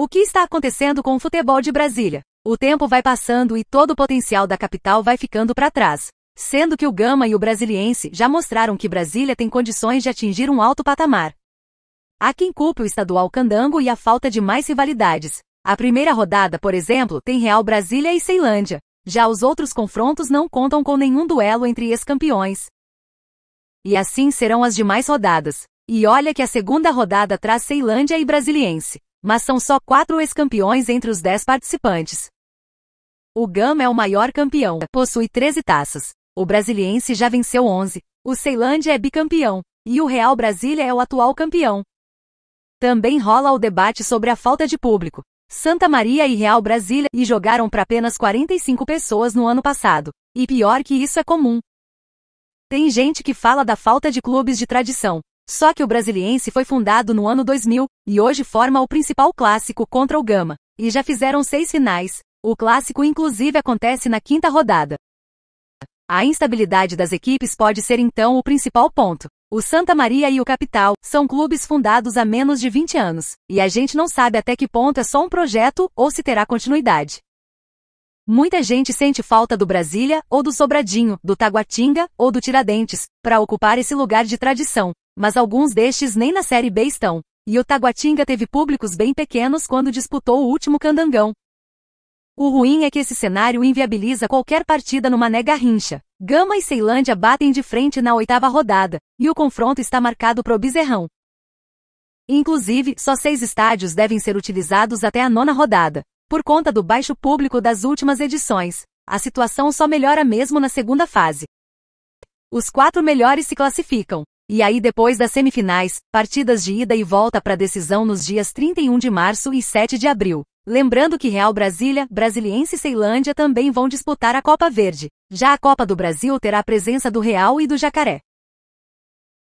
O que está acontecendo com o futebol de Brasília? O tempo vai passando e todo o potencial da capital vai ficando para trás. Sendo que o Gama e o Brasiliense já mostraram que Brasília tem condições de atingir um alto patamar. Há quem culpe o estadual candango e a falta de mais rivalidades. A primeira rodada, por exemplo, tem Real Brasília e Ceilândia. Já os outros confrontos não contam com nenhum duelo entre ex-campeões. E assim serão as demais rodadas. E olha que a segunda rodada traz Ceilândia e Brasiliense mas são só quatro ex-campeões entre os dez participantes. O Gama é o maior campeão, possui 13 taças. O Brasiliense já venceu 11, o Ceilândia é bicampeão, e o Real Brasília é o atual campeão. Também rola o debate sobre a falta de público. Santa Maria e Real Brasília e jogaram para apenas 45 pessoas no ano passado. E pior que isso é comum. Tem gente que fala da falta de clubes de tradição, só que o Brasiliense foi fundado no ano 2000 e hoje forma o principal clássico contra o Gama, e já fizeram seis finais. O clássico inclusive acontece na quinta rodada. A instabilidade das equipes pode ser então o principal ponto. O Santa Maria e o Capital são clubes fundados há menos de 20 anos, e a gente não sabe até que ponto é só um projeto ou se terá continuidade. Muita gente sente falta do Brasília ou do Sobradinho, do Taguatinga ou do Tiradentes, para ocupar esse lugar de tradição, mas alguns destes nem na Série B estão, e o Taguatinga teve públicos bem pequenos quando disputou o último candangão. O ruim é que esse cenário inviabiliza qualquer partida numa Mané Garrincha. Gama e Ceilândia batem de frente na oitava rodada, e o confronto está marcado pro Bizerrão. Inclusive, só seis estádios devem ser utilizados até a nona rodada. Por conta do baixo público das últimas edições, a situação só melhora mesmo na segunda fase. Os quatro melhores se classificam, e aí depois das semifinais, partidas de ida e volta para decisão nos dias 31 de março e 7 de abril. Lembrando que Real Brasília, Brasiliense e Ceilândia também vão disputar a Copa Verde. Já a Copa do Brasil terá a presença do Real e do Jacaré.